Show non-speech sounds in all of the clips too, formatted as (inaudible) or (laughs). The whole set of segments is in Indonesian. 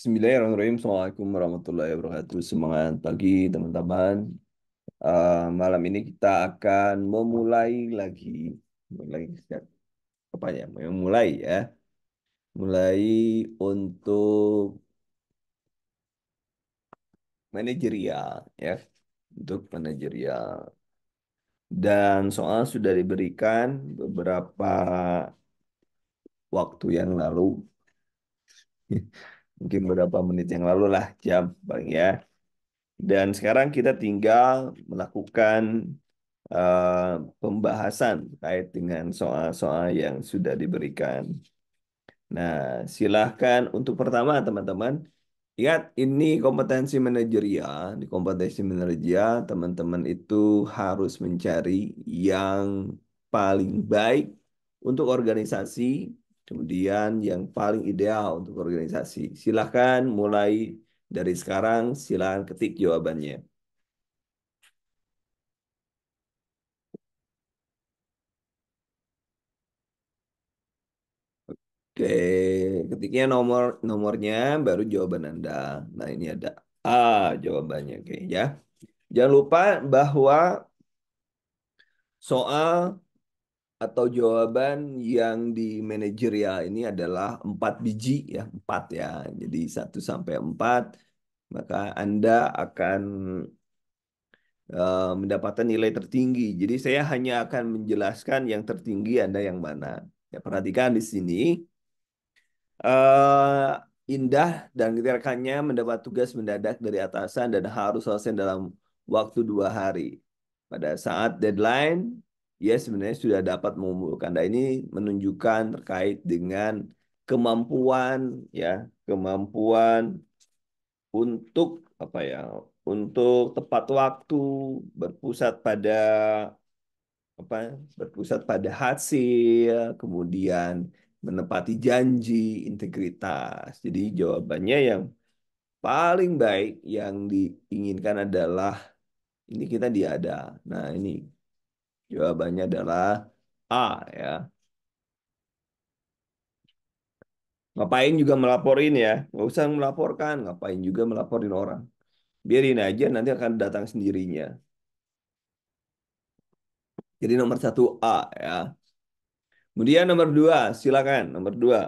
Bismillahirrahmanirrahim. Assalamualaikum warahmatullahi wabarakatuh. Semangat pagi teman-teman. Uh, malam ini kita akan memulai lagi, mulai apa ya? Memulai ya, mulai untuk manajerial ya, untuk manajerial. Dan soal sudah diberikan beberapa waktu yang lalu. (laughs) mungkin beberapa menit yang lalu lah jam paling ya. Dan sekarang kita tinggal melakukan uh, pembahasan terkait dengan soal-soal yang sudah diberikan. Nah, silahkan untuk pertama teman-teman, ingat ini kompetensi manajerial. Di kompetensi manajerial, teman-teman itu harus mencari yang paling baik untuk organisasi kemudian yang paling ideal untuk organisasi. Silahkan mulai dari sekarang, silahkan ketik jawabannya. Oke, ketiknya nomor nomornya baru jawaban Anda. Nah, ini ada A jawabannya. Oke, ya. Jangan lupa bahwa soal atau jawaban yang di manajerial ini adalah empat biji ya, empat ya. Jadi satu sampai empat maka Anda akan uh, mendapatkan nilai tertinggi. Jadi saya hanya akan menjelaskan yang tertinggi Anda yang mana. Ya perhatikan di sini uh, Indah dan rekannya mendapat tugas mendadak dari atasan dan harus selesai dalam waktu dua hari. Pada saat deadline, Ya sebenarnya sudah dapat mengumpulkan. Nah, ini menunjukkan terkait dengan kemampuan ya, kemampuan untuk apa ya? Untuk tepat waktu, berpusat pada apa? Berpusat pada hasil, kemudian menepati janji, integritas. Jadi jawabannya yang paling baik yang diinginkan adalah ini kita diada. Nah, ini Jawabannya adalah A ya. Ngapain juga melaporin ya? Nggak usah melaporkan, ngapain juga melaporin orang. Biarin aja nanti akan datang sendirinya. Jadi nomor satu A ya. Kemudian nomor dua, silakan nomor dua.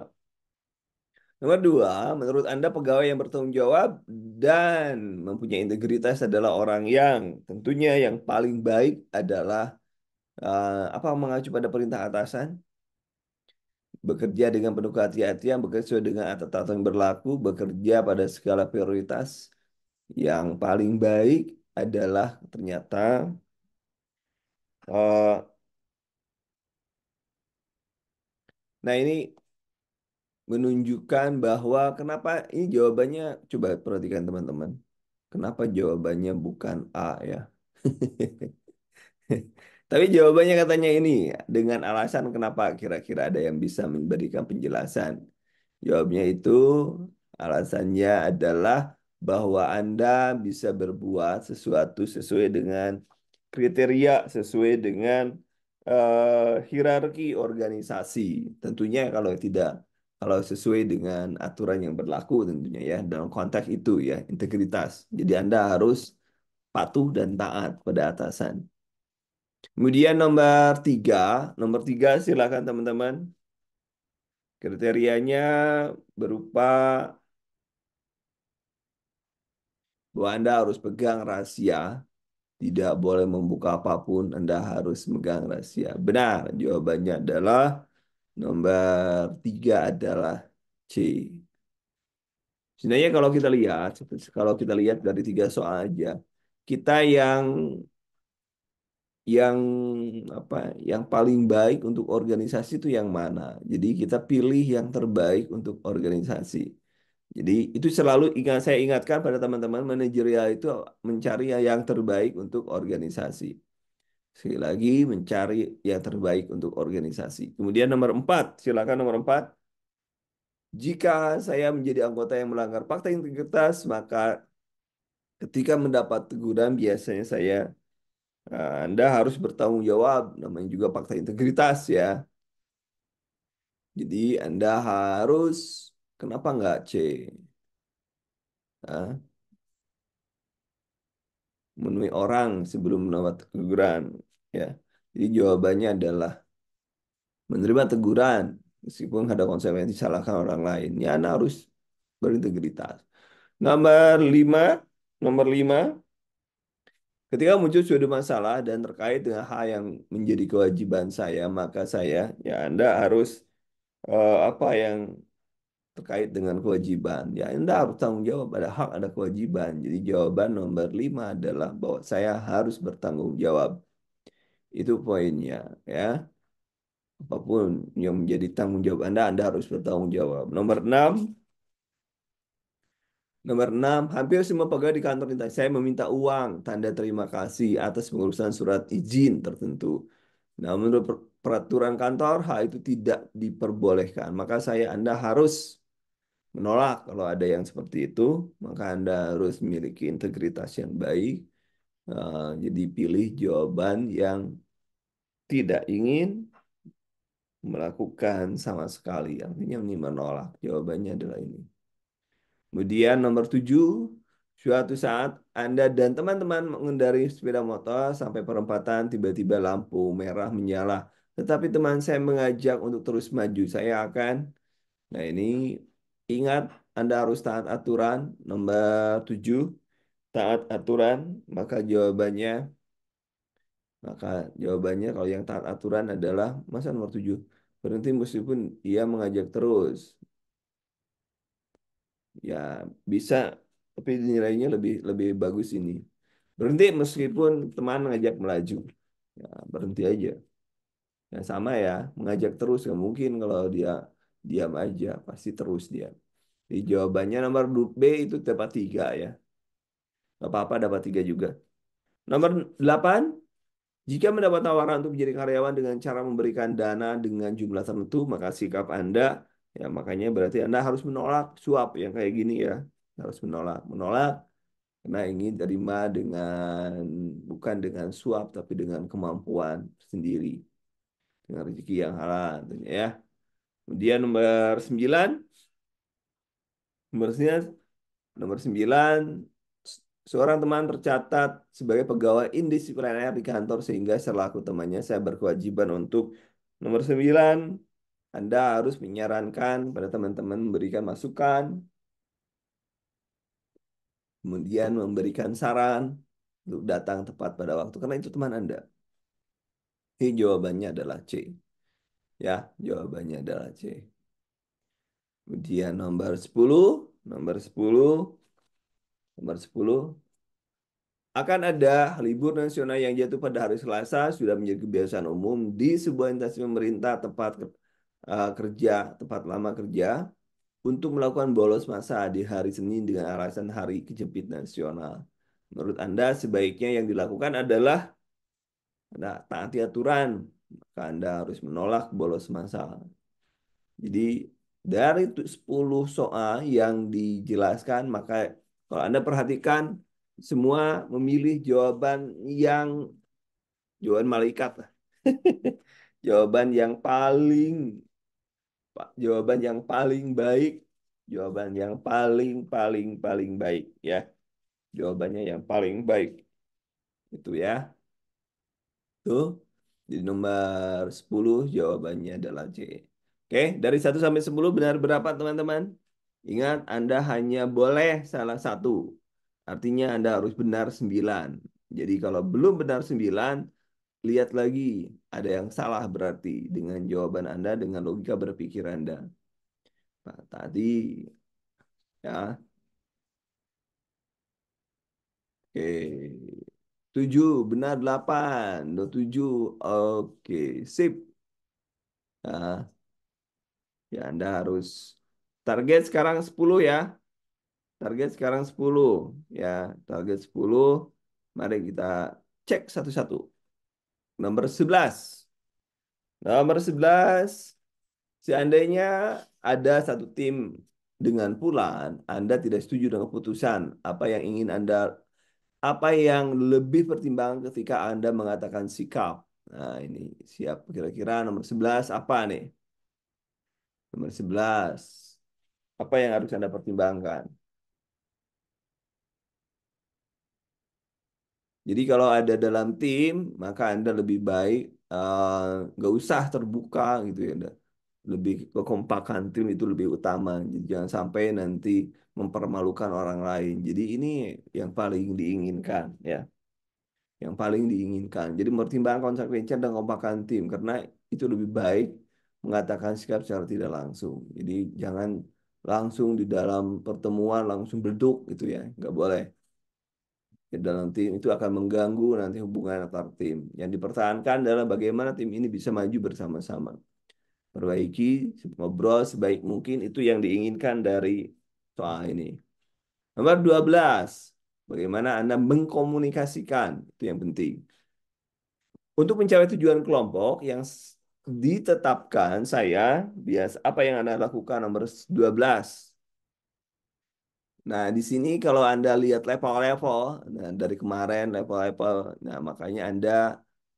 Nomor dua, menurut Anda pegawai yang bertanggung jawab dan mempunyai integritas adalah orang yang tentunya yang paling baik adalah Eh, apa mengacu pada perintah atasan, bekerja dengan penuh kehati-hatian, bekerja sesuai dengan aturan yang berlaku, bekerja pada segala prioritas yang paling baik adalah ternyata uh, nah ini menunjukkan bahwa kenapa ini jawabannya coba perhatikan teman-teman. Kenapa jawabannya bukan A ya? (laughs) Tapi jawabannya katanya ini, dengan alasan kenapa kira-kira ada yang bisa memberikan penjelasan. Jawabnya itu alasannya adalah bahwa Anda bisa berbuat sesuatu sesuai dengan kriteria, sesuai dengan uh, hierarki organisasi. Tentunya kalau tidak kalau sesuai dengan aturan yang berlaku tentunya ya dalam konteks itu ya integritas. Jadi Anda harus patuh dan taat pada atasan. Kemudian nomor tiga, nomor tiga silakan teman-teman. Kriterianya berupa bahwa Anda harus pegang rahasia, tidak boleh membuka apapun, Anda harus pegang rahasia. Benar, jawabannya adalah nomor tiga adalah C. Sebenarnya kalau kita lihat, kalau kita lihat dari tiga soal aja, kita yang yang apa yang paling baik untuk organisasi itu yang mana. Jadi kita pilih yang terbaik untuk organisasi. Jadi itu selalu ingat saya ingatkan pada teman-teman manajerial itu mencari yang terbaik untuk organisasi. Sekali lagi mencari yang terbaik untuk organisasi. Kemudian nomor empat, silakan nomor empat. Jika saya menjadi anggota yang melanggar fakta integritas, maka ketika mendapat teguran biasanya saya Nah, Anda harus bertanggung jawab, namanya juga fakta integritas ya. Jadi Anda harus, kenapa nggak C? Nah, menemui orang sebelum mendapat teguran. ya. Jadi jawabannya adalah menerima teguran meskipun ada konsekuensi disalahkan orang lain. Ya Anda harus berintegritas. Nomor lima, nomor lima, Ketika muncul suatu masalah dan terkait dengan hal yang menjadi kewajiban saya, maka saya, ya Anda harus uh, apa yang terkait dengan kewajiban. Ya Anda harus tanggung jawab, pada hak, ada kewajiban. Jadi jawaban nomor lima adalah bahwa saya harus bertanggung jawab. Itu poinnya, ya. Apapun yang menjadi tanggung jawab Anda, Anda harus bertanggung jawab. Nomor enam, Nomor enam hampir semua pegawai di kantor minta saya meminta uang tanda terima kasih atas pengurusan surat izin tertentu. Nah, menurut peraturan kantor hal itu tidak diperbolehkan. Maka saya Anda harus menolak kalau ada yang seperti itu, maka Anda harus memiliki integritas yang baik. Eh, jadi pilih jawaban yang tidak ingin melakukan sama sekali. Artinya ini menolak. Jawabannya adalah ini. Kemudian nomor tujuh, suatu saat Anda dan teman-teman mengendari sepeda motor sampai perempatan tiba-tiba lampu merah menyala. Tetapi teman saya mengajak untuk terus maju. Saya akan, nah ini ingat Anda harus taat aturan. Nomor tujuh, taat aturan. Maka jawabannya, maka jawabannya kalau yang taat aturan adalah, masa nomor tujuh? Berhenti meskipun ia mengajak terus ya bisa tapi nilainya lebih lebih bagus ini berhenti meskipun teman ngajak melaju ya, berhenti aja ya, sama ya mengajak terus nggak mungkin kalau dia diam aja pasti terus dia Di jawabannya nomor B itu dapat tiga ya nggak apa-apa dapat tiga juga nomor 8 jika mendapat tawaran untuk menjadi karyawan dengan cara memberikan dana dengan jumlah tertentu, maka sikap Anda Ya, makanya berarti Anda harus menolak suap yang kayak gini ya. Harus menolak. Menolak karena ingin terima dengan bukan dengan suap tapi dengan kemampuan sendiri. Dengan rezeki yang halal tentunya ya. Kemudian nomor sembilan nomor nomor sembilan Seorang teman tercatat sebagai pegawai indisipliner di kantor sehingga selaku temannya saya berkewajiban untuk nomor sembilan anda harus menyarankan pada teman-teman memberikan masukan, kemudian memberikan saran, untuk datang tepat pada waktu karena itu teman Anda. Ini jawabannya adalah C. Ya, jawabannya adalah C. Kemudian nomor 10, nomor 10, nomor 10. Akan ada libur nasional yang jatuh pada hari Selasa sudah menjadi kebiasaan umum di sebuah instansi pemerintah tepat uh, kerja tempat lama kerja untuk melakukan bolos masa di hari Senin dengan alasan hari kejepit nasional. Menurut Anda sebaiknya yang dilakukan adalah Anda taati aturan, maka Anda harus menolak bolos masa. Jadi dari 10 soal yang dijelaskan, maka kalau Anda perhatikan semua memilih jawaban yang jawaban malaikat (laughs) jawaban yang paling jawaban yang paling baik, jawaban yang paling paling paling baik ya. Jawabannya yang paling baik. Itu ya. Tuh. Di nomor 10 jawabannya adalah C. Oke, dari 1 sampai 10 benar berapa teman-teman? Ingat Anda hanya boleh salah satu. Artinya Anda harus benar 9. Jadi kalau belum benar 9, lihat lagi ada yang salah berarti dengan jawaban Anda dengan logika berpikir Anda. Nah, tadi ya. Oke. tujuh benar delapan tujuh Oke, sip. Nah, ya Anda harus target sekarang 10 ya. Target sekarang 10 ya, target 10. Mari kita cek satu-satu. Nomor 11. Nomor 11. Seandainya ada satu tim dengan pulaan, Anda tidak setuju dengan keputusan apa yang ingin Anda apa yang lebih pertimbang ketika Anda mengatakan sikap. Nah, ini siap kira-kira nomor 11 apa nih? Nomor 11. Apa yang harus Anda pertimbangkan? Jadi kalau ada dalam tim, maka Anda lebih baik eh, nggak uh, usah terbuka gitu ya. Lebih kekompakan tim itu lebih utama. Jadi jangan sampai nanti mempermalukan orang lain. Jadi ini yang paling diinginkan ya. Yang paling diinginkan. Jadi mempertimbangkan konsekuensi dan kompakan tim karena itu lebih baik mengatakan sikap secara tidak langsung. Jadi jangan langsung di dalam pertemuan langsung beduk gitu ya. Nggak boleh dalam tim itu akan mengganggu nanti hubungan antar tim. Yang dipertahankan adalah bagaimana tim ini bisa maju bersama-sama. Perbaiki, ngobrol sebaik mungkin itu yang diinginkan dari soal ini. Nomor 12, bagaimana Anda mengkomunikasikan, itu yang penting. Untuk mencapai tujuan kelompok yang ditetapkan saya biasa apa yang Anda lakukan nomor 12 Nah, di sini kalau Anda lihat level-level nah, dari kemarin level-level, nah makanya Anda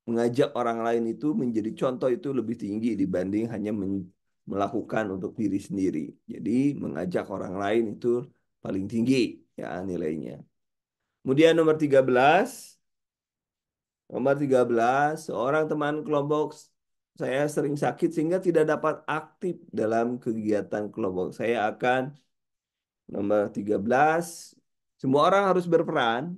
mengajak orang lain itu menjadi contoh itu lebih tinggi dibanding hanya melakukan untuk diri sendiri. Jadi, mengajak orang lain itu paling tinggi ya nilainya. Kemudian nomor 13 Nomor 13, seorang teman kelompok saya sering sakit sehingga tidak dapat aktif dalam kegiatan kelompok. Saya akan Nomor 13, semua orang harus berperan,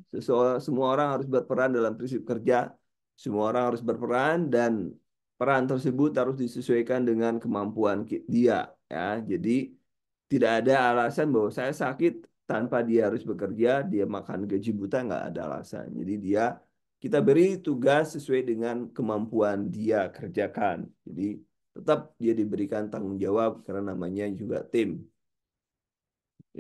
semua orang harus berperan dalam prinsip kerja, semua orang harus berperan dan peran tersebut harus disesuaikan dengan kemampuan dia ya. Jadi tidak ada alasan bahwa saya sakit tanpa dia harus bekerja, dia makan gaji buta nggak ada alasan. Jadi dia kita beri tugas sesuai dengan kemampuan dia kerjakan. Jadi tetap dia diberikan tanggung jawab karena namanya juga tim.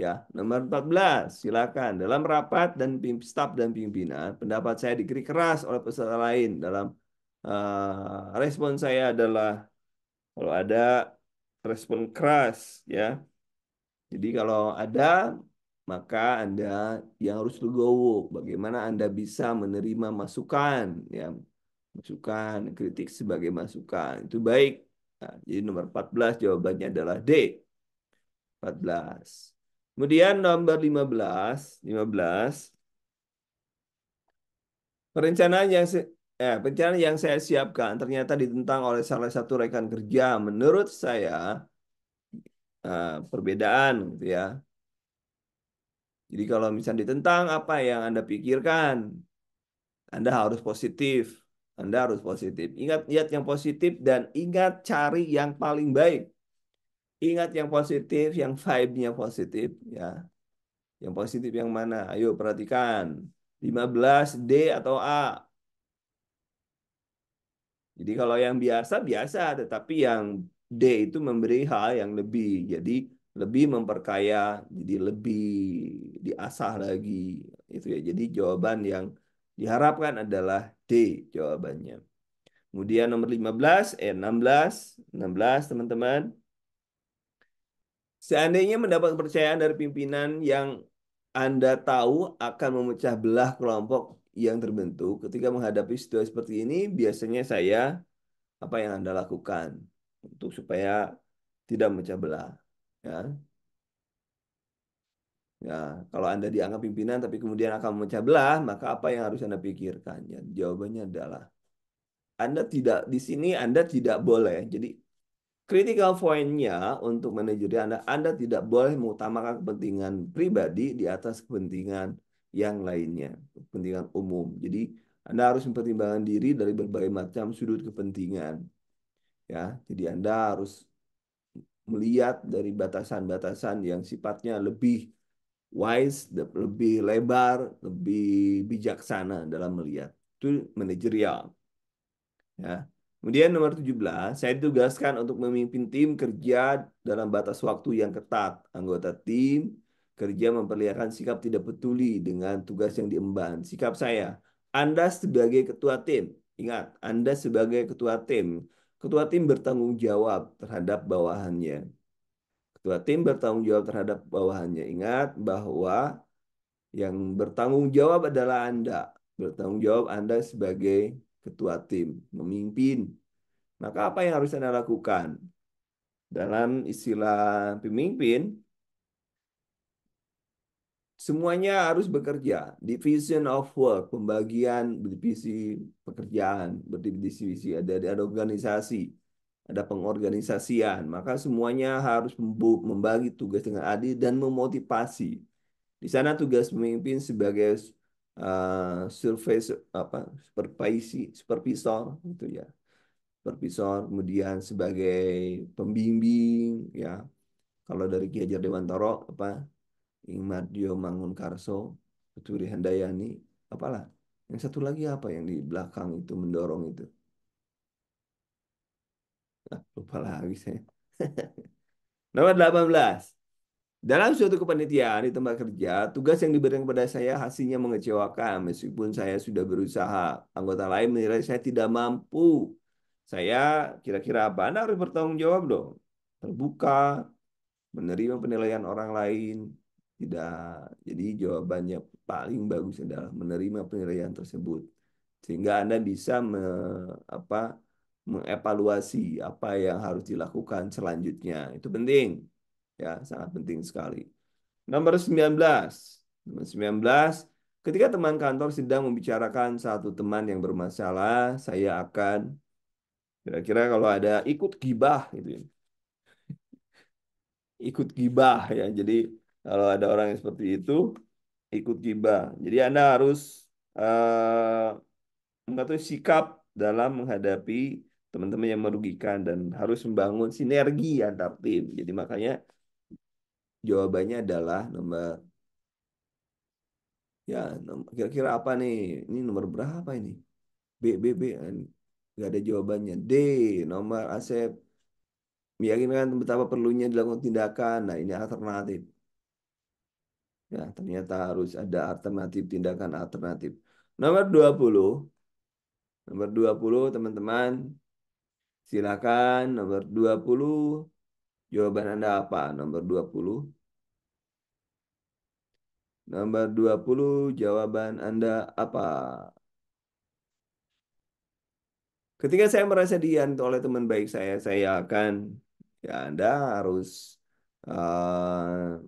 Ya, nomor 14, silakan. Dalam rapat dan staf dan pimpinan, pendapat saya dikritik keras oleh peserta lain. Dalam uh, respon saya adalah kalau ada respon keras, ya. Jadi kalau ada maka Anda yang harus legowo. Bagaimana Anda bisa menerima masukan, ya. Masukan, kritik sebagai masukan. Itu baik. Nah, jadi nomor 14 jawabannya adalah D. 14. Kemudian nomor 15, 15. Perencanaan yang eh, perencanaan yang saya siapkan ternyata ditentang oleh salah satu rekan kerja. Menurut saya eh, perbedaan gitu ya. Jadi kalau misalnya ditentang apa yang Anda pikirkan, Anda harus positif. Anda harus positif. Ingat lihat yang positif dan ingat cari yang paling baik. Ingat yang positif, yang vibe-nya positif ya. Yang positif yang mana? Ayo perhatikan. 15 D atau A. Jadi kalau yang biasa biasa tetapi yang D itu memberi hal yang lebih. Jadi lebih memperkaya, jadi lebih diasah lagi. Itu ya. Jadi jawaban yang diharapkan adalah D jawabannya. Kemudian nomor 15, eh 16, 16 teman-teman. Seandainya mendapat kepercayaan dari pimpinan yang Anda tahu akan memecah belah kelompok yang terbentuk ketika menghadapi situasi seperti ini, biasanya saya apa yang Anda lakukan untuk supaya tidak memecah belah, ya. Ya, kalau Anda dianggap pimpinan tapi kemudian akan memecah belah, maka apa yang harus Anda pikirkan? Ya, jawabannya adalah Anda tidak di sini Anda tidak boleh. Jadi Critical point-nya untuk manajer Anda, Anda tidak boleh mengutamakan kepentingan pribadi di atas kepentingan yang lainnya, kepentingan umum. Jadi Anda harus mempertimbangkan diri dari berbagai macam sudut kepentingan. Ya, jadi Anda harus melihat dari batasan-batasan yang sifatnya lebih wise, lebih lebar, lebih bijaksana dalam melihat. Itu manajerial. Ya. Kemudian nomor 17, saya ditugaskan untuk memimpin tim kerja dalam batas waktu yang ketat. Anggota tim kerja memperlihatkan sikap tidak peduli dengan tugas yang diemban. Sikap saya, Anda sebagai ketua tim, ingat, Anda sebagai ketua tim, ketua tim bertanggung jawab terhadap bawahannya. Ketua tim bertanggung jawab terhadap bawahannya. Ingat bahwa yang bertanggung jawab adalah Anda. Bertanggung jawab Anda sebagai ketua tim, memimpin. Maka apa yang harus Anda lakukan? Dalam istilah pemimpin, semuanya harus bekerja. Division of work, pembagian divisi pekerjaan, berdivisi ada ada organisasi, ada pengorganisasian. Maka semuanya harus membagi tugas dengan adil dan memotivasi. Di sana tugas pemimpin sebagai uh, survei apa supervisi supervisor gitu ya supervisor kemudian sebagai pembimbing ya kalau dari Ki Hajar Dewantoro apa Dio Mangun Karso Tuturi Handayani apalah yang satu lagi apa yang di belakang itu mendorong itu nah, lupa lagi saya (laughs) nomor 18 dalam suatu kepanitiaan di tempat kerja, tugas yang diberikan kepada saya hasilnya mengecewakan meskipun saya sudah berusaha. Anggota lain menilai saya tidak mampu. Saya kira-kira apa? Anda harus bertanggung jawab dong. Terbuka, menerima penilaian orang lain. Tidak. Jadi jawabannya paling bagus adalah menerima penilaian tersebut. Sehingga Anda bisa me, apa, mengevaluasi apa yang harus dilakukan selanjutnya. Itu penting. Ya, sangat penting sekali. Nomor 19. Nomor 19, ketika teman kantor sedang membicarakan satu teman yang bermasalah, saya akan kira-kira kalau ada ikut gibah gitu ya. (laughs) ikut gibah ya. Jadi kalau ada orang yang seperti itu ikut gibah. Jadi Anda harus eh uh, sikap dalam menghadapi teman-teman yang merugikan dan harus membangun sinergi antar tim. Jadi makanya Jawabannya adalah nomor ya kira-kira apa nih? Ini nomor berapa ini? B B B nggak ada jawabannya. D nomor Asep meyakinkan betapa perlunya dilakukan tindakan. Nah ini alternatif. Ya, ternyata harus ada alternatif tindakan alternatif. Nomor 20. Nomor 20 teman-teman. Silakan nomor 20. Jawaban Anda apa? Nomor 20. Nomor 20, jawaban Anda apa? Ketika saya merasa diantu oleh teman baik saya, saya akan ya Anda harus uh,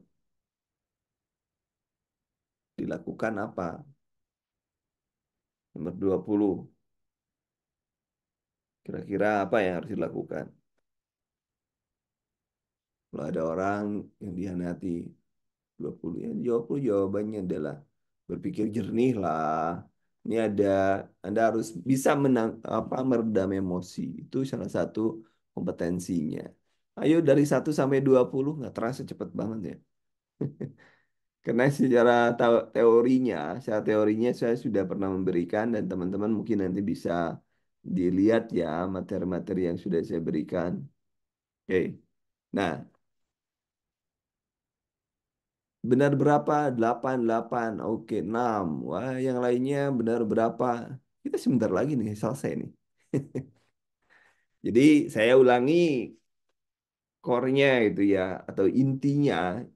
dilakukan apa? Nomor 20. Kira-kira apa yang harus dilakukan? Kalau ada orang yang dihianati, 20 ya jawabku jawabannya adalah berpikir jernih lah ini ada Anda harus bisa menang apa meredam emosi itu salah satu kompetensinya ayo dari 1 sampai 20 nggak terasa cepet banget ya (laughs) karena secara teorinya secara teorinya saya sudah pernah memberikan dan teman-teman mungkin nanti bisa dilihat ya materi-materi yang sudah saya berikan oke okay. nah Benar berapa? 8. Oke, 6. Wah, yang lainnya benar berapa? Kita sebentar lagi nih, selesai nih. (laughs) Jadi saya ulangi core-nya itu ya atau intinya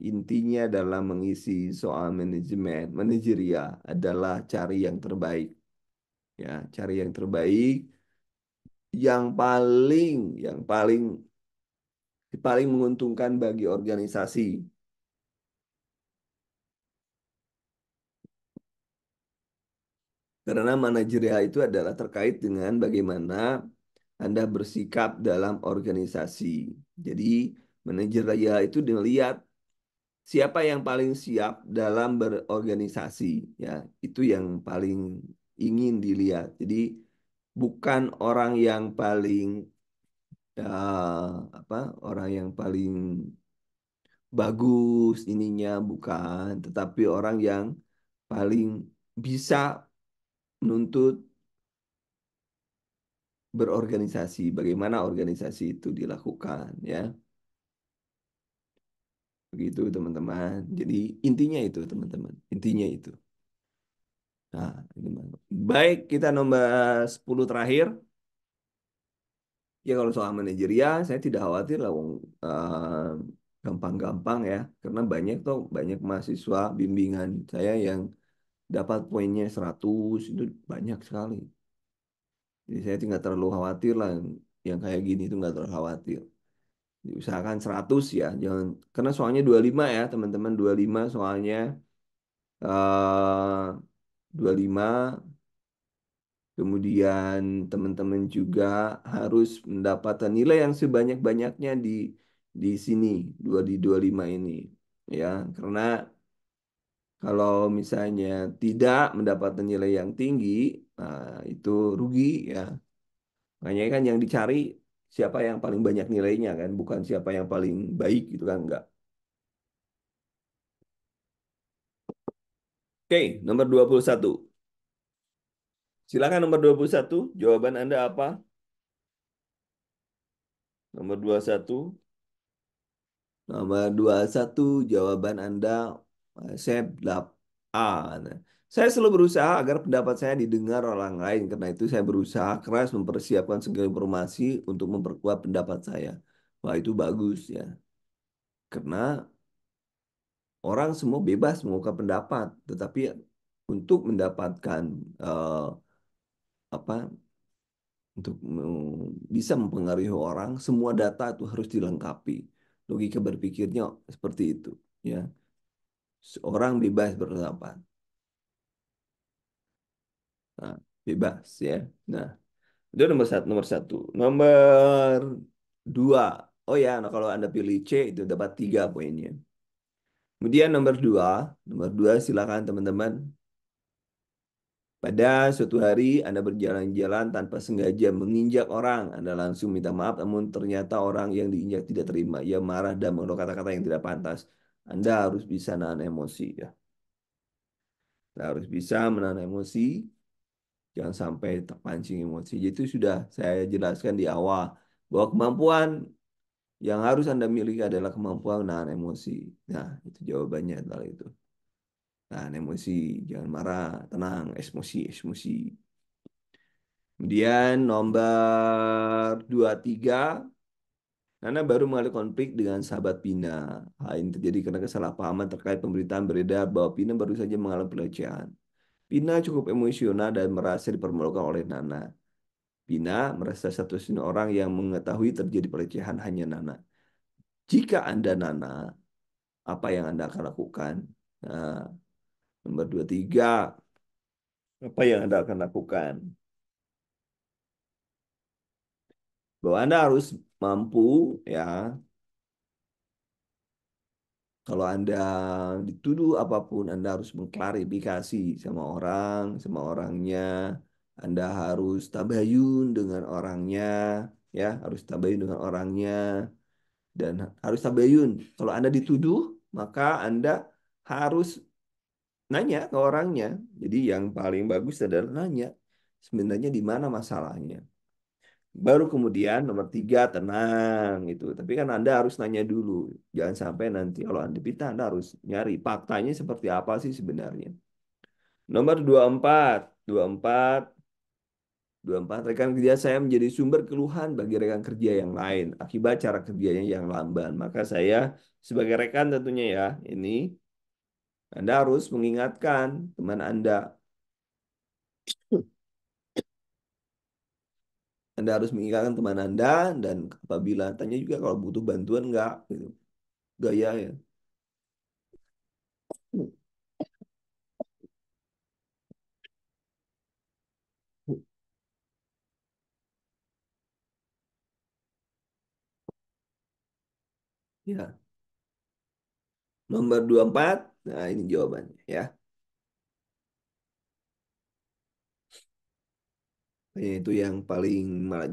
intinya dalam mengisi soal manajemen manajerial adalah cari yang terbaik ya cari yang terbaik yang paling yang paling paling menguntungkan bagi organisasi Karena manajerial itu adalah terkait dengan bagaimana Anda bersikap dalam organisasi. Jadi manajerial itu dilihat siapa yang paling siap dalam berorganisasi ya. Itu yang paling ingin dilihat. Jadi bukan orang yang paling ya, apa? Orang yang paling bagus ininya bukan, tetapi orang yang paling bisa nuntut berorganisasi, bagaimana organisasi itu dilakukan ya. Begitu teman-teman. Jadi intinya itu teman-teman, intinya itu. Nah, baik kita nomor 10 terakhir. Ya kalau soal manajerial saya tidak khawatir lah gampang-gampang ya karena banyak tuh banyak mahasiswa bimbingan saya yang dapat poinnya 100 itu banyak sekali. Jadi saya tidak terlalu khawatir lah yang, kayak gini itu nggak terlalu khawatir. Usahakan 100 ya, jangan karena soalnya 25 ya teman-teman 25 soalnya eh, uh, 25 Kemudian teman-teman juga harus mendapatkan nilai yang sebanyak-banyaknya di di sini dua di 25 ini ya karena kalau misalnya tidak mendapatkan nilai yang tinggi, nah itu rugi ya. Makanya kan yang dicari siapa yang paling banyak nilainya kan, bukan siapa yang paling baik gitu kan enggak. Oke, nomor 21. Silakan nomor 21, jawaban Anda apa? Nomor 21. Nomor 21, jawaban Anda Eh, saya ah, nah. saya selalu berusaha agar pendapat saya didengar orang lain. Karena itu saya berusaha keras mempersiapkan segala informasi untuk memperkuat pendapat saya. Wah itu bagus ya. Karena orang semua bebas mengungkap pendapat, tetapi untuk mendapatkan uh, apa untuk bisa mempengaruhi orang, semua data itu harus dilengkapi. Logika berpikirnya seperti itu, ya. Seorang bebas berpendapat. Nah, bebas ya. Nah, itu nomor satu. Nomor satu. Nomor dua. Oh ya, nah kalau Anda pilih C itu dapat tiga poinnya. Kemudian nomor dua. Nomor dua silakan teman-teman. Pada suatu hari Anda berjalan-jalan tanpa sengaja menginjak orang. Anda langsung minta maaf namun ternyata orang yang diinjak tidak terima. Ia marah dan mengeluarkan kata-kata yang tidak pantas. Anda harus bisa menahan emosi ya. Anda harus bisa menahan emosi, jangan sampai terpancing emosi. Jadi Itu sudah saya jelaskan di awal bahwa kemampuan yang harus Anda miliki adalah kemampuan menahan emosi. Nah, itu jawabannya adalah itu. Nah, emosi, jangan marah, tenang, emosi, emosi. Kemudian nomor 23 Nana baru mengalami konflik dengan sahabat Pina. Hal ini terjadi karena kesalahpahaman terkait pemberitaan beredar bahwa Pina baru saja mengalami pelecehan. Pina cukup emosional dan merasa dipermalukan oleh Nana. Pina merasa satu-satunya orang yang mengetahui terjadi pelecehan hanya Nana. Jika Anda Nana, apa yang Anda akan lakukan? Nah, nomor dua, tiga. Apa yang Anda akan lakukan? bahwa Anda harus mampu ya kalau Anda dituduh apapun, Anda harus mengklarifikasi sama orang, sama orangnya. Anda harus tabayun dengan orangnya, ya, harus tabayun dengan orangnya. Dan harus tabayun. Kalau Anda dituduh, maka Anda harus nanya ke orangnya. Jadi yang paling bagus adalah nanya sebenarnya di mana masalahnya. Baru kemudian nomor tiga tenang gitu. Tapi kan Anda harus nanya dulu. Jangan sampai nanti kalau Anda pita Anda harus nyari faktanya seperti apa sih sebenarnya. Nomor dua dua empat empat dua empat rekan kerja saya menjadi sumber keluhan bagi rekan kerja yang lain akibat cara kerjanya yang lamban. Maka saya sebagai rekan tentunya ya, ini Anda harus mengingatkan teman Anda anda harus mengingatkan teman Anda dan apabila tanya juga kalau butuh bantuan enggak gitu. Gaya ya. Ya. Nomor 24. Nah, ini jawabannya ya. Kayaknya itu yang paling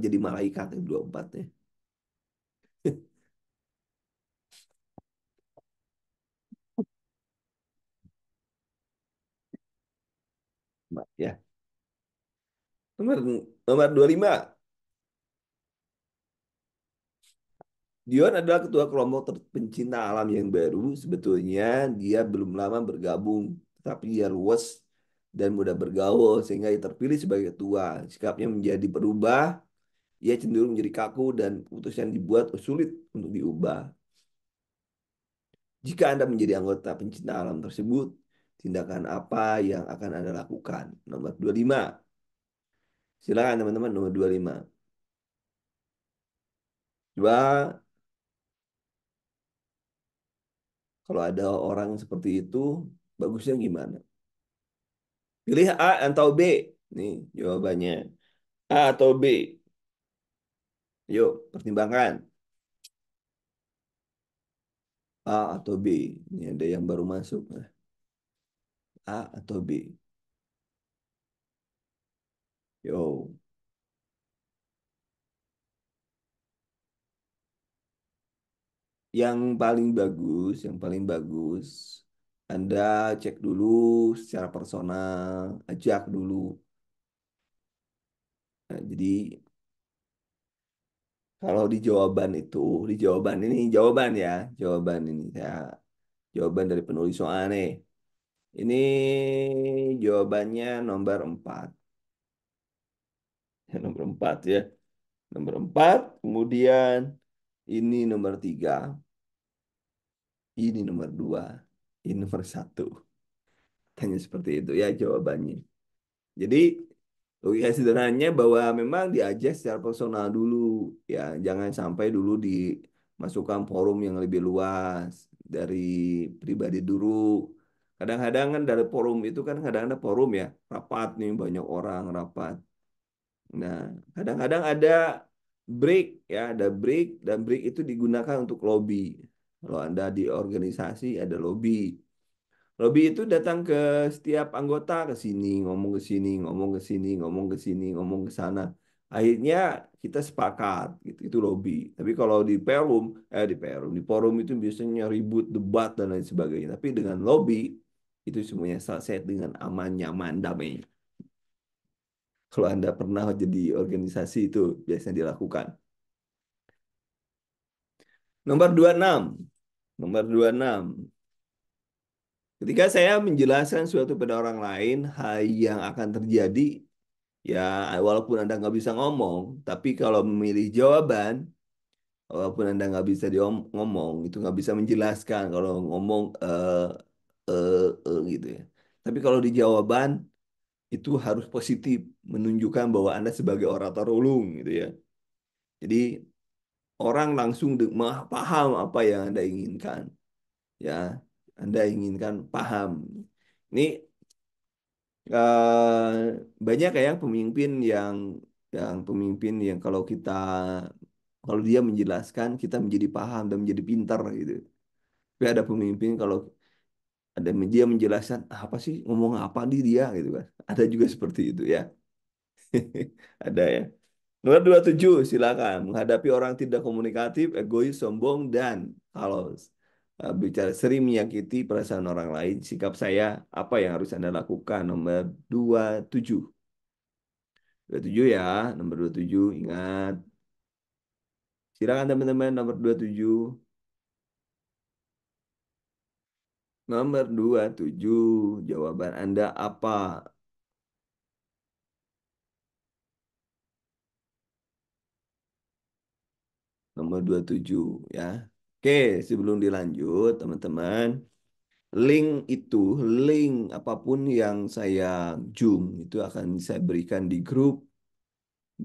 jadi malaikat yang 24 ya. ya. Nomor nomor lima Dion adalah ketua kelompok pencinta alam yang baru. Sebetulnya dia belum lama bergabung, tetapi dia luas dan mudah bergaul sehingga ia terpilih sebagai ketua. Sikapnya menjadi berubah, ia cenderung menjadi kaku dan keputusan dibuat sulit untuk diubah. Jika Anda menjadi anggota pencinta alam tersebut, tindakan apa yang akan Anda lakukan? Nomor 25. Silakan teman-teman nomor 25. Coba kalau ada orang seperti itu, bagusnya gimana? Pilih A atau B. Nih jawabannya. A atau B. Yuk, pertimbangkan. A atau B. Ini ada yang baru masuk. A atau B. Yo. Yang paling bagus, yang paling bagus anda cek dulu secara personal, ajak dulu. Nah, jadi kalau di jawaban itu, di jawaban ini jawaban ya, jawaban ini ya, jawaban dari penulis soal nih. Ini jawabannya nomor empat Ya, (laughs) nomor empat ya. Nomor empat kemudian ini nomor tiga Ini nomor dua ini satu. Tanya seperti itu ya jawabannya. Jadi logika sederhananya bahwa memang diajak secara personal dulu ya jangan sampai dulu dimasukkan forum yang lebih luas dari pribadi dulu kadang-kadang kan dari forum itu kan kadang-kadang forum ya rapat nih banyak orang rapat nah kadang-kadang ada break ya ada break dan break itu digunakan untuk lobby kalau Anda di organisasi ada lobby. Lobby itu datang ke setiap anggota ke sini, ngomong ke sini, ngomong ke sini, ngomong ke sini, ngomong ke sana. Akhirnya kita sepakat, gitu. itu lobby. Tapi kalau di perum, eh di perum, di forum itu biasanya ribut, debat dan lain sebagainya. Tapi dengan lobby itu semuanya selesai dengan aman, nyaman, damai. Kalau Anda pernah jadi organisasi itu biasanya dilakukan. Nomor 26. Nomor 26. Ketika saya menjelaskan suatu pada orang lain, hal yang akan terjadi, ya walaupun Anda nggak bisa ngomong, tapi kalau memilih jawaban, walaupun Anda nggak bisa diom ngomong, itu nggak bisa menjelaskan kalau ngomong uh, uh, uh, gitu ya. Tapi kalau di jawaban, itu harus positif, menunjukkan bahwa Anda sebagai orator ulung gitu ya. Jadi orang langsung paham apa yang Anda inginkan. Ya, Anda inginkan paham. Ini uh, banyak ya pemimpin yang yang pemimpin yang kalau kita kalau dia menjelaskan kita menjadi paham dan menjadi pintar gitu. Tapi ada pemimpin kalau ada dia menjelaskan ah, apa sih ngomong apa di dia gitu kan. Ada juga seperti itu ya. (laughs) ada ya. Nomor 27, silakan menghadapi orang tidak komunikatif, egois, sombong dan kalau eh, bicara sering menyakiti perasaan orang lain, sikap saya apa yang harus Anda lakukan? Nomor 27. 27 ya, nomor 27 ingat. Silakan teman-teman nomor 27. Nomor 27, jawaban Anda apa? nomor 27 ya. Oke, sebelum dilanjut teman-teman, link itu, link apapun yang saya zoom itu akan saya berikan di grup.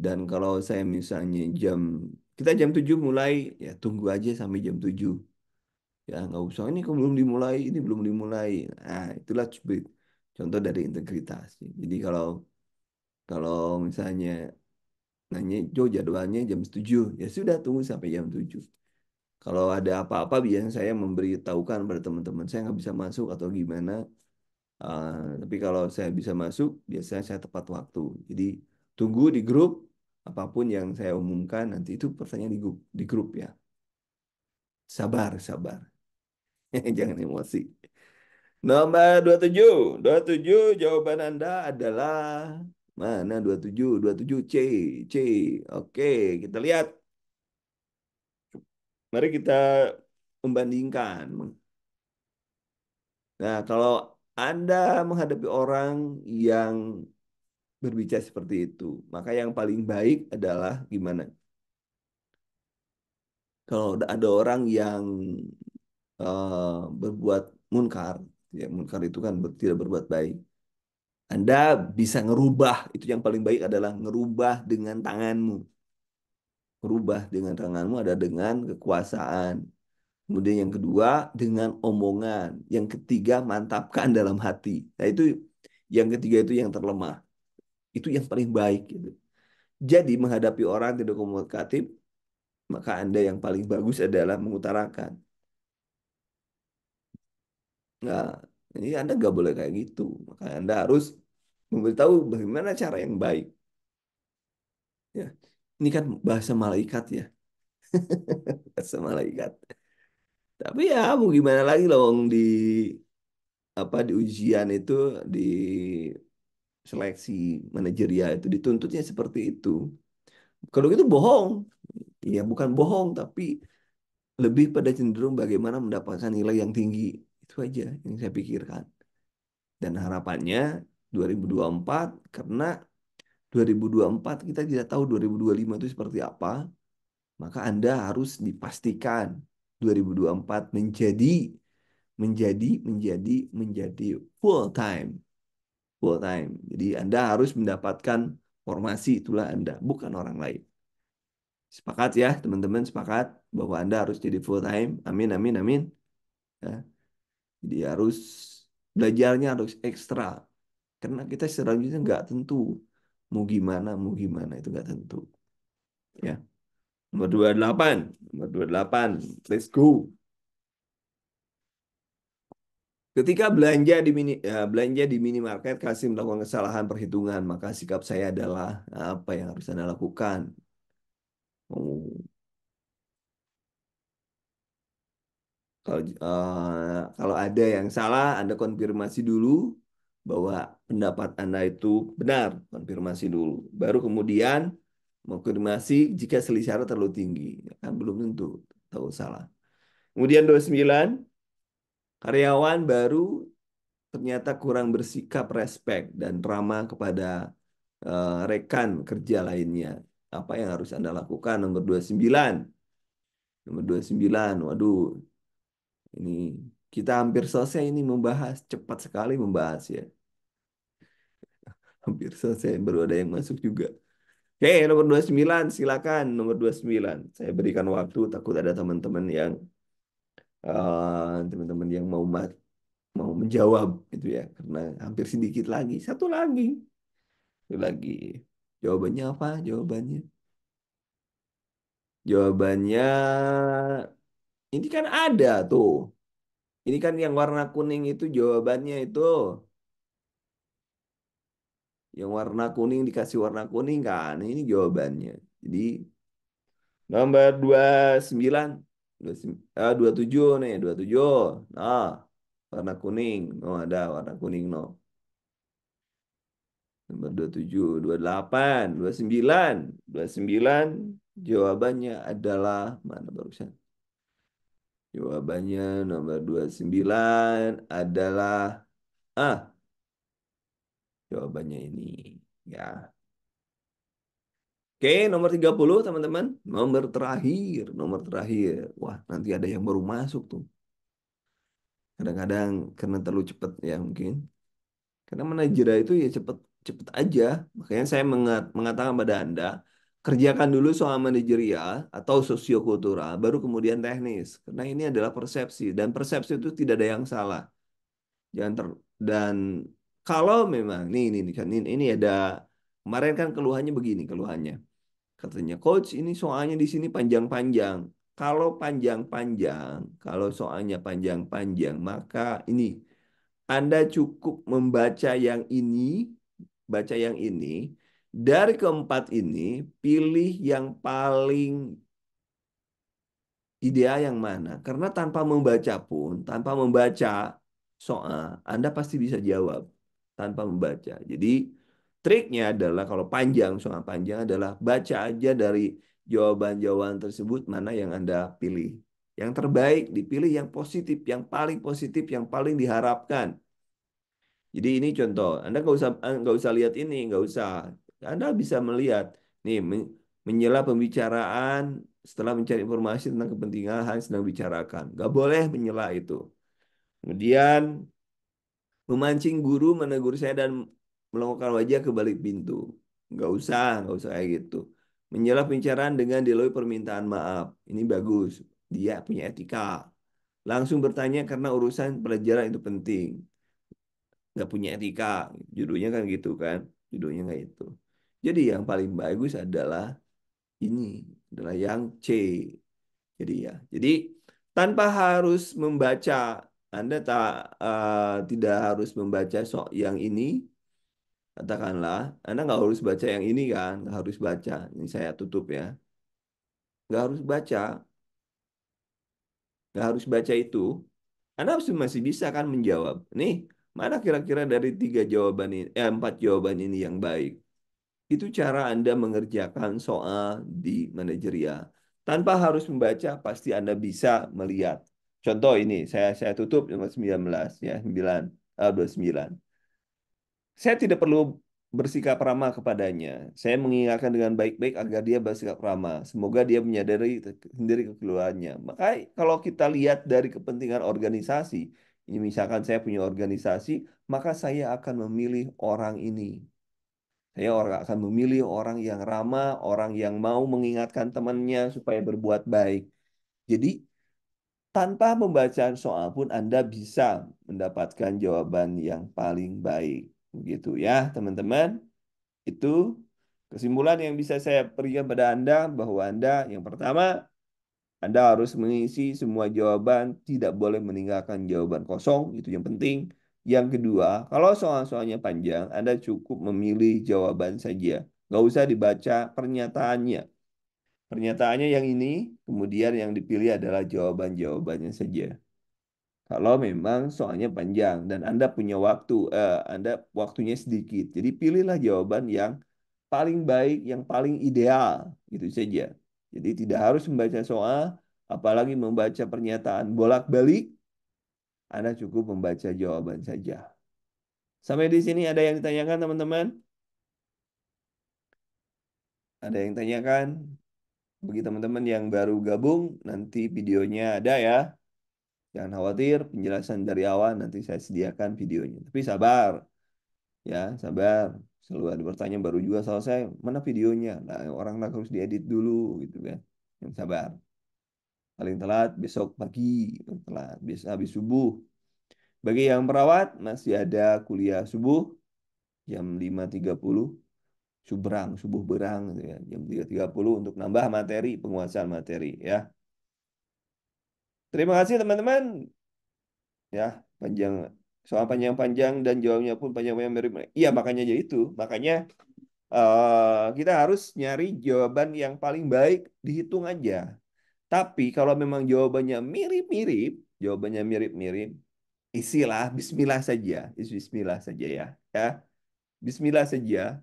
Dan kalau saya misalnya jam kita jam 7 mulai, ya tunggu aja sampai jam 7. Ya, nggak usah ini kok belum dimulai, ini belum dimulai. Nah, itulah contoh dari integritas. Jadi kalau kalau misalnya nanya Jo jadwalnya jam 7 ya sudah tunggu sampai jam 7 kalau ada apa-apa biasanya saya memberitahukan pada teman-teman saya nggak bisa masuk atau gimana uh, tapi kalau saya bisa masuk biasanya saya tepat waktu jadi tunggu di grup apapun yang saya umumkan nanti itu pertanyaan di grup di grup ya sabar sabar (laughs) jangan emosi Nomor 27. 27 jawaban Anda adalah Mana 27? 27 C. C. Oke, kita lihat. Mari kita membandingkan. Nah, kalau Anda menghadapi orang yang berbicara seperti itu, maka yang paling baik adalah gimana? Kalau ada orang yang uh, berbuat munkar, ya munkar itu kan tidak berbuat baik anda bisa ngerubah, itu yang paling baik adalah ngerubah dengan tanganmu. Ngerubah dengan tanganmu ada dengan kekuasaan. Kemudian yang kedua dengan omongan. Yang ketiga mantapkan dalam hati. Nah itu yang ketiga itu yang terlemah. Itu yang paling baik. Gitu. Jadi menghadapi orang tidak komunikatif, maka Anda yang paling bagus adalah mengutarakan. Nah, jadi Anda nggak boleh kayak gitu. Maka Anda harus memberitahu bagaimana cara yang baik. Ya, ini kan bahasa malaikat ya. (laughs) bahasa malaikat. Tapi ya mau gimana lagi loh di apa di ujian itu di seleksi manajerial itu dituntutnya seperti itu. Kalau itu bohong. Ya bukan bohong tapi lebih pada cenderung bagaimana mendapatkan nilai yang tinggi itu aja yang saya pikirkan. Dan harapannya 2024 karena 2024 kita tidak tahu 2025 itu seperti apa, maka Anda harus dipastikan 2024 menjadi menjadi menjadi menjadi full time. Full time. Jadi Anda harus mendapatkan formasi itulah Anda, bukan orang lain. Sepakat ya, teman-teman sepakat bahwa Anda harus jadi full time. Amin amin amin. Ya dia harus belajarnya harus ekstra. Karena kita selanjutnya nggak tentu mau gimana, mau gimana itu nggak tentu. Ya. Nomor delapan nomor 28. Let's go. Ketika belanja di mini ya, belanja di minimarket kasih melakukan kesalahan perhitungan, maka sikap saya adalah apa yang harus Anda lakukan? Oh, kalau uh, kalau ada yang salah Anda konfirmasi dulu bahwa pendapat Anda itu benar, konfirmasi dulu. Baru kemudian mengkonfirmasi jika selisih harga terlalu tinggi, kan belum tentu tahu salah. Kemudian 29 karyawan baru ternyata kurang bersikap respect dan ramah kepada uh, rekan kerja lainnya. Apa yang harus Anda lakukan nomor 29? Nomor 29. Waduh, ini kita hampir selesai ini membahas cepat sekali membahas ya. Hampir selesai baru ada yang masuk juga. Oke, nomor 29 silakan nomor 29. Saya berikan waktu takut ada teman-teman yang eh, teman-teman uh, yang mau mau menjawab gitu ya karena hampir sedikit lagi. Satu lagi. Satu lagi. Jawabannya apa? Jawabannya Jawabannya ini kan ada tuh. Ini kan yang warna kuning itu jawabannya itu. Yang warna kuning dikasih warna kuning kan. Ini jawabannya. Jadi nomor 29 27 eh, nih, 27. Nah, warna kuning. No ada warna kuning no. Nomor 27, 28, 29. 29 jawabannya adalah mana barusan? Jawabannya nomor 29 adalah A. Jawabannya ini ya. Oke, nomor 30 teman-teman. Nomor terakhir, nomor terakhir. Wah, nanti ada yang baru masuk tuh. Kadang-kadang karena terlalu cepat ya mungkin. Karena mana itu ya cepat cepat aja. Makanya saya mengat mengatakan pada Anda, kerjakan dulu soal manajerial atau sosiokultural, baru kemudian teknis. Karena ini adalah persepsi dan persepsi itu tidak ada yang salah. Jangan ter dan kalau memang nih ini kan ini, ini ada kemarin kan keluhannya begini keluhannya. Katanya coach ini soalnya di sini panjang-panjang. Kalau panjang-panjang, kalau soalnya panjang-panjang, maka ini Anda cukup membaca yang ini, baca yang ini, dari keempat ini, pilih yang paling ideal yang mana. Karena tanpa membaca pun, tanpa membaca soal, Anda pasti bisa jawab tanpa membaca. Jadi triknya adalah kalau panjang, soal panjang adalah baca aja dari jawaban-jawaban tersebut mana yang Anda pilih. Yang terbaik dipilih yang positif, yang paling positif, yang paling diharapkan. Jadi ini contoh, Anda nggak usah nggak usah lihat ini, nggak usah anda bisa melihat nih menyela pembicaraan setelah mencari informasi tentang kepentingan hal yang sedang bicarakan. Gak boleh menyela itu. Kemudian memancing guru menegur saya dan melongokkan wajah ke balik pintu. Gak usah, gak usah kayak gitu. Menyela pembicaraan dengan dilalui permintaan maaf. Ini bagus. Dia punya etika. Langsung bertanya karena urusan pelajaran itu penting Gak punya etika judulnya kan gitu kan judulnya kayak itu jadi yang paling bagus adalah ini adalah yang C. Jadi ya. Jadi tanpa harus membaca Anda tak uh, eh, tidak harus membaca sok yang ini katakanlah Anda nggak harus baca yang ini kan nggak harus baca ini saya tutup ya nggak harus baca nggak harus baca itu Anda masih bisa kan menjawab nih mana kira-kira dari tiga jawaban ini eh, empat jawaban ini yang baik itu cara Anda mengerjakan soal di manajerial. Tanpa harus membaca, pasti Anda bisa melihat. Contoh ini, saya saya tutup nomor 19 ya, 9 uh, 29. Saya tidak perlu bersikap ramah kepadanya. Saya mengingatkan dengan baik-baik agar dia bersikap ramah. Semoga dia menyadari sendiri kekeluarannya. Maka kalau kita lihat dari kepentingan organisasi, ini misalkan saya punya organisasi, maka saya akan memilih orang ini. Saya orang akan memilih orang yang ramah, orang yang mau mengingatkan temannya supaya berbuat baik. Jadi tanpa pembacaan soal pun Anda bisa mendapatkan jawaban yang paling baik. Begitu ya, teman-teman. Itu kesimpulan yang bisa saya berikan pada Anda bahwa Anda yang pertama anda harus mengisi semua jawaban, tidak boleh meninggalkan jawaban kosong, itu yang penting. Yang kedua, kalau soal-soalnya panjang, Anda cukup memilih jawaban saja. Nggak usah dibaca pernyataannya. Pernyataannya yang ini, kemudian yang dipilih adalah jawaban-jawabannya saja. Kalau memang soalnya panjang dan Anda punya waktu, eh, Anda waktunya sedikit. Jadi pilihlah jawaban yang paling baik, yang paling ideal. Itu saja. Jadi tidak harus membaca soal, apalagi membaca pernyataan bolak-balik anda cukup membaca jawaban saja. Sampai di sini ada yang ditanyakan teman-teman? Ada yang tanyakan? Bagi teman-teman yang baru gabung, nanti videonya ada ya. Jangan khawatir, penjelasan dari awal nanti saya sediakan videonya. Tapi sabar. Ya, sabar. Selalu ada pertanyaan baru juga selesai, mana videonya? Nah, orang harus diedit dulu gitu kan. Yang sabar paling telat besok pagi, paling telat bisa habis subuh. Bagi yang perawat masih ada kuliah subuh jam 5.30 subrang, subuh berang gitu ya, jam 3.30 untuk nambah materi, penguasaan materi ya. Terima kasih teman-teman. Ya, panjang soal panjang-panjang dan jawabnya pun panjang-panjang mirip. Iya, makanya jadi itu. Makanya uh, kita harus nyari jawaban yang paling baik dihitung aja. Tapi kalau memang jawabannya mirip-mirip, jawabannya mirip-mirip, isilah bismillah saja. Isi bismillah saja ya. ya. Bismillah saja.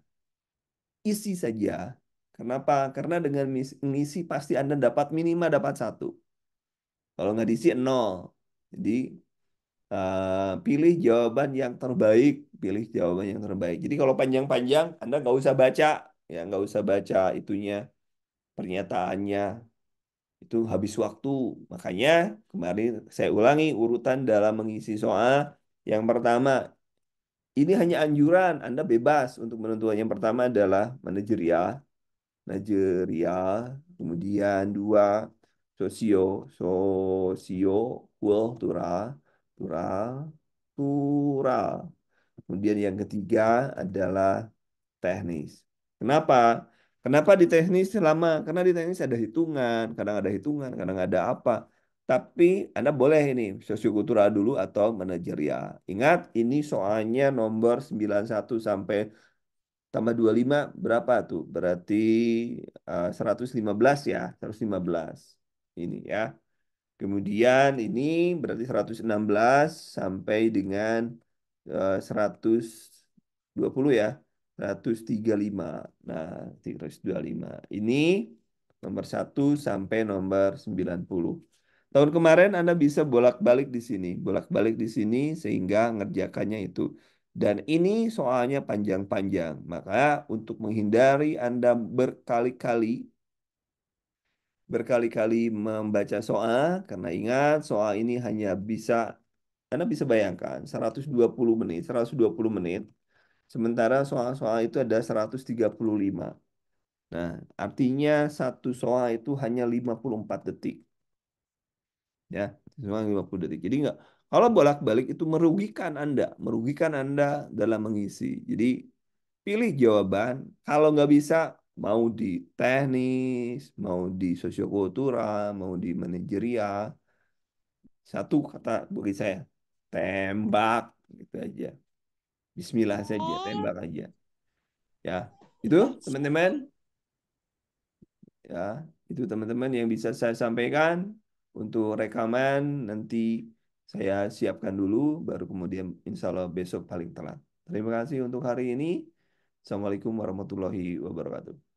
Isi saja. Kenapa? Karena dengan mengisi pasti Anda dapat minimal dapat satu. Kalau nggak diisi nol. Jadi uh, pilih jawaban yang terbaik, pilih jawaban yang terbaik. Jadi kalau panjang-panjang Anda nggak usah baca, ya nggak usah baca itunya pernyataannya itu habis waktu. Makanya kemarin saya ulangi urutan dalam mengisi soal. Yang pertama, ini hanya anjuran, Anda bebas untuk menentukan. Yang pertama adalah manajerial, manajerial, kemudian dua sosio, sosio, kultural, kultural kultural Kemudian yang ketiga adalah teknis. Kenapa? Kenapa di teknis lama? Karena di teknis ada hitungan, kadang ada hitungan, kadang ada apa. Tapi Anda boleh ini sosiokultural dulu atau manajerial. Ingat ini soalnya nomor 91 sampai tambah 25 berapa tuh? Berarti uh, eh, 115 ya, 115. Ini ya. Kemudian ini berarti 116 sampai dengan eh, uh, 120 ya. 135. Nah, 325. Ini nomor 1 sampai nomor 90. Tahun kemarin Anda bisa bolak-balik di sini, bolak-balik di sini sehingga ngerjakannya itu. Dan ini soalnya panjang-panjang. Maka untuk menghindari Anda berkali-kali berkali-kali membaca soal karena ingat soal ini hanya bisa Anda bisa bayangkan 120 menit, 120 menit Sementara soal-soal itu ada 135. Nah, artinya satu soal itu hanya 54 detik. Ya, cuma 50 detik. Jadi nggak kalau bolak-balik itu merugikan Anda, merugikan Anda dalam mengisi. Jadi pilih jawaban. Kalau nggak bisa, mau di teknis, mau di sosiokultural, mau di manajerial. Satu kata bagi saya, tembak gitu aja. Bismillah saja, oh. tembak aja. Ya, itu teman-teman. Ya, itu teman-teman yang bisa saya sampaikan untuk rekaman nanti saya siapkan dulu baru kemudian insya Allah besok paling telat. Terima kasih untuk hari ini. Assalamualaikum warahmatullahi wabarakatuh.